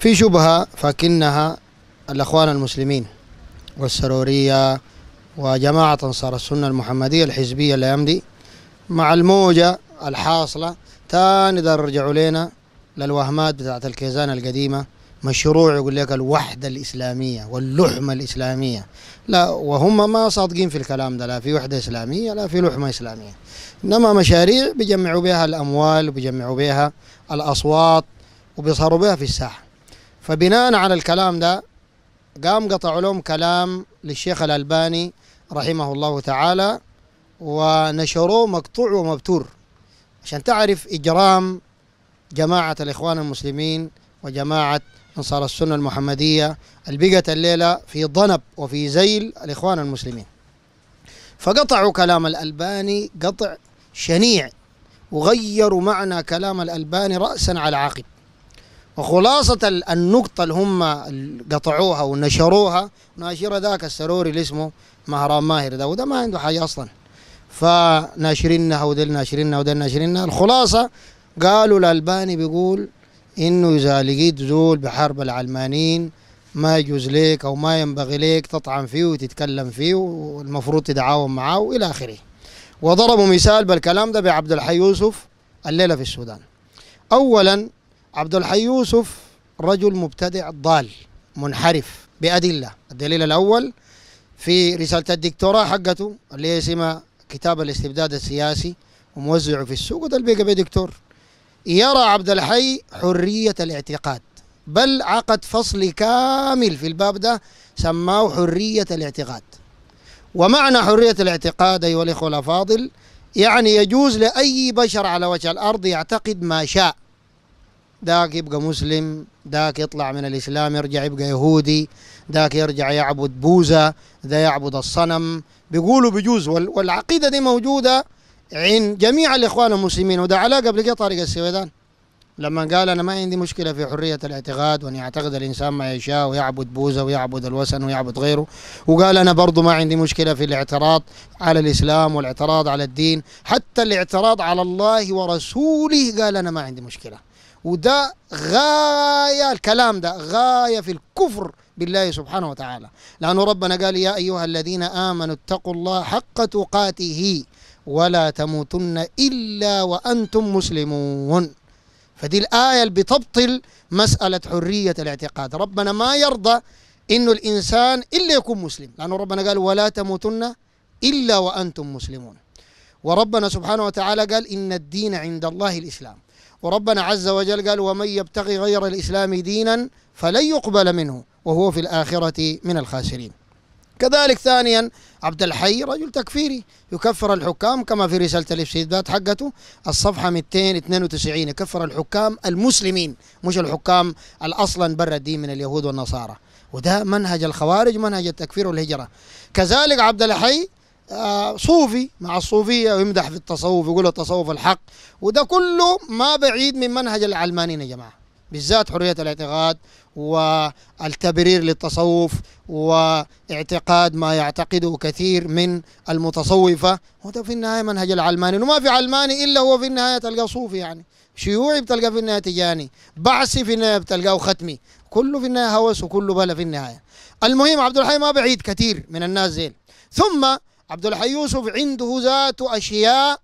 في شبهة فاكنها الأخوان المسلمين والسرورية وجماعة أنصار السنة المحمدية الحزبية الأيام دي مع الموجة الحاصلة تاني دار رجعوا لنا للوهمات بتاعت الكيزان القديمة مشروع يقول لك الوحدة الإسلامية واللحمة الإسلامية لا وهم ما صادقين في الكلام ده لا في وحدة إسلامية لا في لحمة إسلامية إنما مشاريع بيجمعوا بها الأموال وبيجمعوا بها الأصوات وبيصاروا بها في الساحة فبناء على الكلام ده قام قطعوا لهم كلام للشيخ الألباني رحمه الله تعالى ونشروه مقطوع ومبتور عشان تعرف إجرام جماعة الإخوان المسلمين وجماعة أنصار السنة المحمدية البقة الليلة في ضنب وفي زيل الإخوان المسلمين فقطعوا كلام الألباني قطع شنيع وغيروا معنى كلام الألباني رأسا على عقب وخلاصة النقطة اللي هم قطعوها ونشروها ناشرها ذاك السروري اللي اسمه مهران ماهر ده وده ما عنده حاجة أصلا فناشرينها وديل ناشرينها وديل ناشرينها الخلاصة قالوا الألباني بيقول إنه إذا لقيت زول بحرب العلمانيين ما يجوز ليك أو ما ينبغي ليك تطعن فيه وتتكلم فيه والمفروض تتعاون معاه وإلى آخره وضربوا مثال بالكلام ده بعبد الحي يوسف الليلة في السودان أولا عبد الحي يوسف رجل مبتدع ضال منحرف بأدلة الدليل الأول في رسالة الدكتوراه حقته اللي هي اسمها كتاب الاستبداد السياسي وموزعه في السوق وده البيقى بيه دكتور يرى عبد الحي حرية الاعتقاد بل عقد فصل كامل في الباب ده سماه حرية الاعتقاد ومعنى حرية الاعتقاد أيها الإخوة الأفاضل يعني يجوز لأي بشر على وجه الأرض يعتقد ما شاء ذاك يبقى مسلم ذاك يطلع من الإسلام يرجع يبقى يهودي ذاك يرجع يعبد بوزة ذا يعبد الصنم بيقولوا بجوز والعقيدة دي موجودة عند جميع الإخوان المسلمين وده علاقة قبل كده طارق السويدان لما قال أنا ما عندي مشكلة في حرية الاعتقاد وأن يعتقد الإنسان ما يشاء ويعبد بوزة ويعبد الوثن ويعبد غيره وقال أنا برضو ما عندي مشكلة في الاعتراض على الإسلام والاعتراض على الدين حتى الاعتراض على الله ورسوله قال أنا ما عندي مشكلة وده غاية الكلام ده غاية في الكفر بالله سبحانه وتعالى لأن ربنا قال يا أيها الذين آمنوا اتقوا الله حق تقاته ولا تموتن إلا وأنتم مسلمون فدي الآية اللي بتبطل مسألة حرية الاعتقاد ربنا ما يرضى إنه الإنسان إلا يكون مسلم لأنه ربنا قال ولا تموتن إلا وأنتم مسلمون وربنا سبحانه وتعالى قال إن الدين عند الله الإسلام وربنا عز وجل قال ومن يبتغي غير الإسلام دينا فلن يقبل منه وهو في الآخرة من الخاسرين كذلك ثانيا عبد الحي رجل تكفيري يكفر الحكام كما في رسالة الإفسادات حقته الصفحة 292 يكفر الحكام المسلمين مش الحكام الأصلا بر الدين من اليهود والنصارى وده منهج الخوارج منهج التكفير والهجرة كذلك عبد الحي آه، صوفي مع الصوفية ويمدح في التصوف يقول التصوف الحق وده كله ما بعيد من منهج العلمانيين يا جماعة بالذات حرية الاعتقاد والتبرير للتصوف واعتقاد ما يعتقده كثير من المتصوفة وده في النهاية منهج العلماني وما في علماني إلا هو في النهاية تلقى صوفي يعني شيوعي بتلقى في النهاية تجاني بعثي في النهاية بتلقاه ختمي كله في النهاية هوس وكله بلا في النهاية المهم عبد الحي ما بعيد كثير من الناس زين ثم عبد الحي يوسف عنده ذات أشياء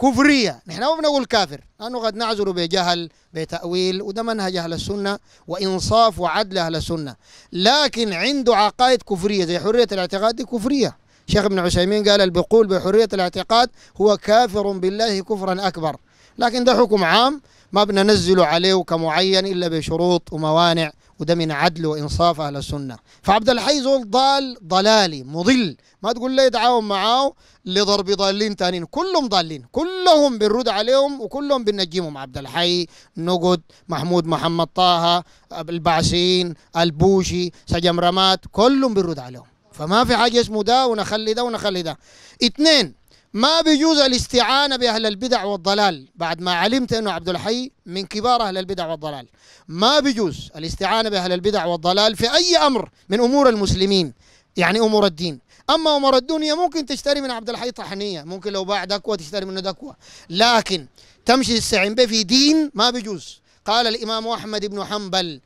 كفرية نحن ما بنقول كافر لأنه قد نعذر بجهل بتأويل وده منهج أهل السنة وإنصاف وعدل أهل السنة لكن عنده عقائد كفرية زي حرية الاعتقاد دي كفرية شيخ ابن عثيمين قال البقول بحرية الاعتقاد هو كافر بالله كفرا أكبر لكن ده حكم عام ما بننزل عليه كمعين إلا بشروط وموانع وده من عدل وانصاف اهل السنه فعبد الحي زول ضال ضلالي مضل ما تقول لي تعاون معاه لضرب ضالين تانين كلهم ضالين كلهم بنرد عليهم وكلهم بنجيهم عبد الحي نقد محمود محمد طه البعسين البوشي سجم رمات كلهم بنرد عليهم فما في حاجه اسمه ده ونخلي ده ونخلي ده اثنين ما بيجوز الاستعانة بأهل البدع والضلال بعد ما علمت أنه عبد الحي من كبار أهل البدع والضلال ما بيجوز الاستعانة بأهل البدع والضلال في أي أمر من أمور المسلمين يعني أمور الدين أما أمور الدنيا ممكن تشتري من عبد الحي طحنية ممكن لو باع دكوة تشتري منه دكوة لكن تمشي تستعين به في دين ما بيجوز قال الإمام أحمد بن حنبل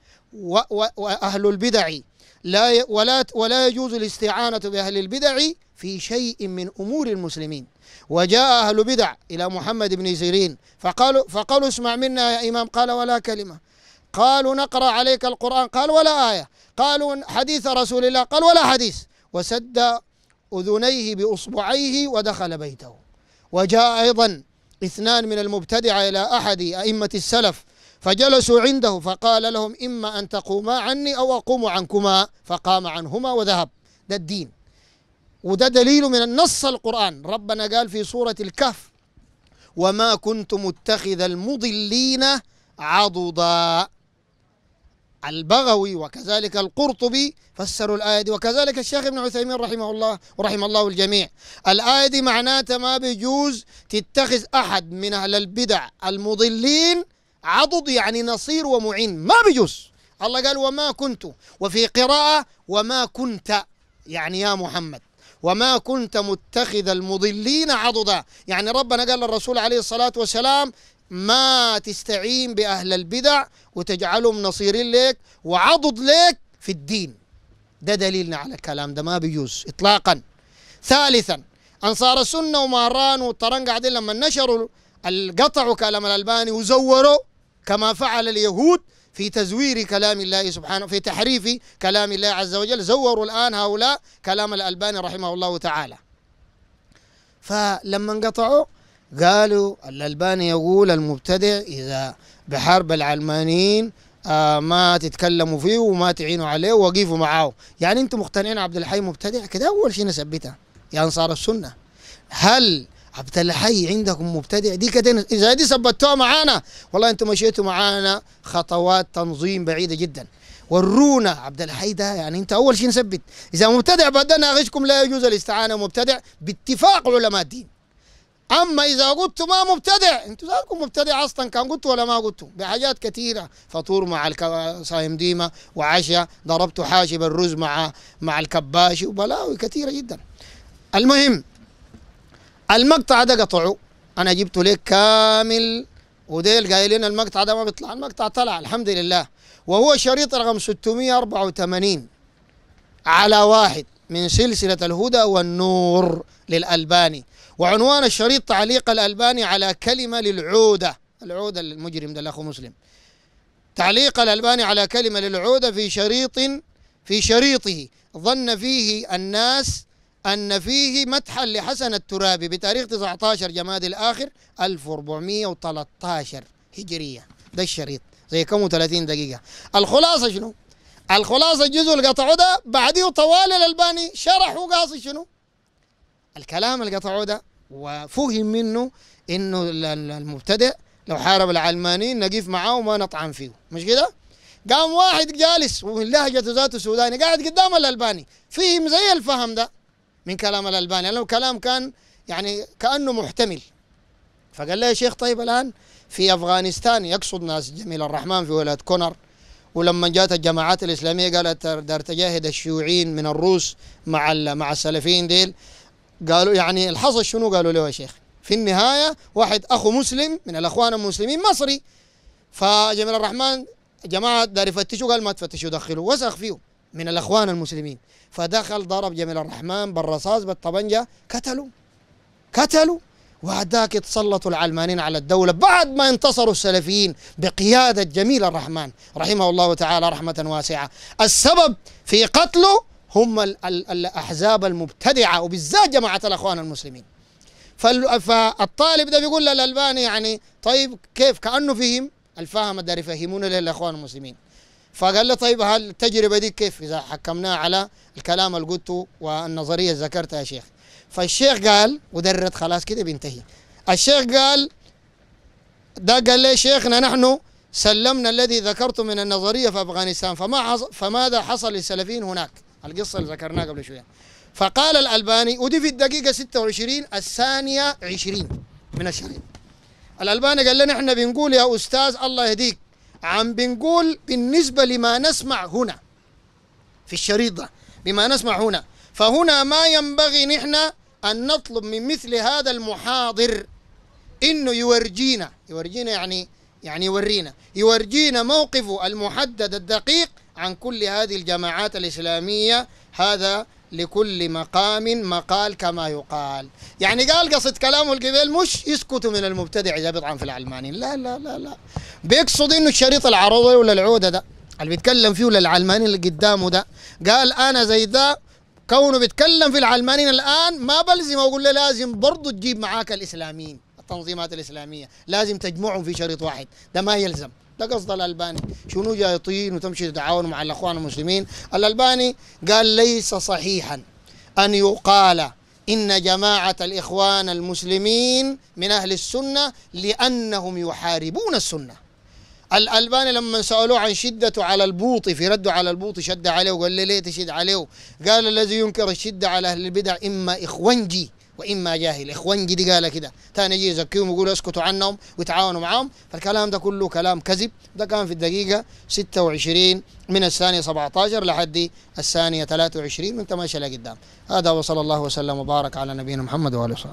وأهل البدع لا ولا ولا يجوز الاستعانة بأهل البدع في شيء من أمور المسلمين وجاء أهل بدع إلى محمد بن سيرين فقالوا, فقالوا اسمع منا يا إمام قال ولا كلمة قالوا نقرأ عليك القرآن قال ولا آية قالوا حديث رسول الله قال ولا حديث وسد أذنيه بأصبعيه ودخل بيته وجاء أيضا اثنان من المبتدعة إلى أحد أئمة السلف فجلسوا عنده فقال لهم إما أن تقوما عني أو أقوم عنكما فقام عنهما وذهب ده الدين وده دليل من النص القرآن ربنا قال في سورة الكهف وما كنت متخذ المضلين عضدا البغوي وكذلك القرطبي فسروا الآية دي وكذلك الشيخ ابن عثيمين رحمه الله ورحم الله الجميع الآية دي معناتها ما بيجوز تتخذ أحد من أهل البدع المضلين عضد يعني نصير ومعين ما بيجوز الله قال وما كنت وفي قراءة وما كنت يعني يا محمد وما كنت متخذ المضلين عضدا يعني ربنا قال للرسول عليه الصلاة والسلام ما تستعين بأهل البدع وتجعلهم نصيرين لك وعضد لك في الدين ده دليلنا على الكلام ده ما بيجوز إطلاقا ثالثا أنصار السنة ومهران والطرنق قاعدين لما نشروا القطع كلام الألباني وزوروا كما فعل اليهود في تزوير كلام الله سبحانه في تحريف كلام الله عز وجل زوروا الآن هؤلاء كلام الألباني رحمه الله تعالى فلما انقطعوا قالوا الألباني يقول المبتدع إذا بحرب العلمانيين آه ما تتكلموا فيه وما تعينوا عليه ووقفوا معاه يعني انتم مقتنعين عبد الحي مبتدع كده اول شيء نثبتها يا يعني انصار السنه هل عبد الحي عندكم مبتدئ دي كده اذا دي ثبتوها معانا والله انتم مشيتوا معانا خطوات تنظيم بعيده جدا ورونا عبد الحي ده يعني انت اول شيء نثبت اذا مبتدع بدنا ناقشكم لا يجوز الاستعانه مبتدع باتفاق علماء الدين اما اذا قلت ما مبتدع انتوا ذاكم مبتدع اصلا كان قلت ولا ما قلت بحاجات كثيره فطور مع صايم ديمه وعشاء ضربت حاجب الرز مع مع الكباشي وبلاوي كثيره جدا المهم المقطع ده قطعه انا جبته لك كامل وديل قايلين المقطع ده ما بيطلع المقطع طلع الحمد لله وهو شريط رقم 684 على واحد من سلسلة الهدى والنور للألباني وعنوان الشريط تعليق الألباني على كلمة للعودة العودة للمجرم ده الأخو مسلم تعليق الألباني على كلمة للعودة في شريط في شريطه ظن فيه الناس أن فيه مدحا لحسن الترابي بتاريخ 19 جماد الآخر 1413 هجرية ده الشريط زي كم 30 دقيقة الخلاصة شنو؟ الخلاصة الجزء اللي قطعوه ده بعديه طوال الألباني شرحوا قاصد شنو؟ الكلام اللي قطعوه ده وفهم منه انه المبتدئ لو حارب العلمانيين نقيف معاه وما نطعن فيه مش كده؟ قام واحد جالس ومن لهجته ذاته سوداني قاعد قدام الألباني فهم زي الفهم ده من كلام الألباني لأنه كلام كان يعني كأنه محتمل فقال له يا شيخ طيب الآن في أفغانستان يقصد ناس جميل الرحمن في ولاية كونر ولما جات الجماعات الإسلامية قالت دار تجاهد الشيوعيين من الروس مع مع السلفيين ديل قالوا يعني الحصل شنو قالوا له يا شيخ في النهاية واحد أخو مسلم من الأخوان المسلمين مصري فجميل الرحمن جماعة دار يفتشوا قال ما تفتشوا دخلوا وسخ فيهم من الأخوان المسلمين فدخل ضرب جميل الرحمن بالرصاص بالطبنجة قتلوا قتلوا وهداك تسلطوا العلمانيين على الدولة بعد ما انتصروا السلفيين بقيادة جميل الرحمن رحمه الله تعالى رحمة واسعة السبب في قتله هم الـ الـ الأحزاب المبتدعة وبالذات جماعة الأخوان المسلمين فالطالب ده بيقول للألباني يعني طيب كيف كأنه فهم الفهم ده يفهمونه للأخوان المسلمين فقال له طيب هل التجربه دي كيف اذا حكمناها على الكلام اللي قلته والنظريه اللي ذكرتها يا شيخ فالشيخ قال ودرت خلاص كده بينتهي الشيخ قال ده قال لي شيخنا نحن سلمنا الذي ذكرته من النظريه في افغانستان فما حصل فماذا حصل للسلفيين هناك القصه اللي ذكرناها قبل شويه فقال الالباني ودي في الدقيقه 26 الثانيه 20 من الشهرين الالباني قال لنا احنا بنقول يا استاذ الله يهديك عم بنقول بالنسبة لما نسمع هنا في الشريط ده بما نسمع هنا فهنا ما ينبغي نحن أن نطلب من مثل هذا المحاضر إنه يورجينا يورجينا يعني يعني يورينا يورجينا موقفه المحدد الدقيق عن كل هذه الجماعات الإسلامية هذا لكل مقام مقال كما يقال يعني قال قصد كلامه القبيل مش يسكتوا من المبتدع إذا بيطعن في العلماني لا لا لا لا بيقصد انه الشريط العرضي ولا العوده ده اللي بيتكلم فيه ولا العلماني اللي قدامه ده قال انا زي ده كونه بيتكلم في العلمانيين الان ما بلزم اقول له لازم برضه تجيب معاك الاسلاميين التنظيمات الاسلاميه لازم تجمعهم في شريط واحد ده ما يلزم ده قصد الالباني شنو جاي طين وتمشي تتعاون مع الاخوان المسلمين الالباني قال ليس صحيحا ان يقال ان جماعه الاخوان المسلمين من اهل السنه لانهم يحاربون السنه الألباني لما سألوه عن شدته على البوطي في رده على البوطي شد عليه وقال لي ليه تشد عليه قال الذي ينكر الشدة على أهل البدع إما إخوانجي واما جاهل اخوانجي دي قال كده ثاني يجي يزكيهم ويقول اسكتوا عنهم وتعاونوا معاهم فالكلام ده كله كلام كذب ده كان في الدقيقه 26 من الثانيه 17 لحد الثانيه 23 وانت ماشي لقدام هذا وصلى الله وسلم وبارك على نبينا محمد واله وصحبه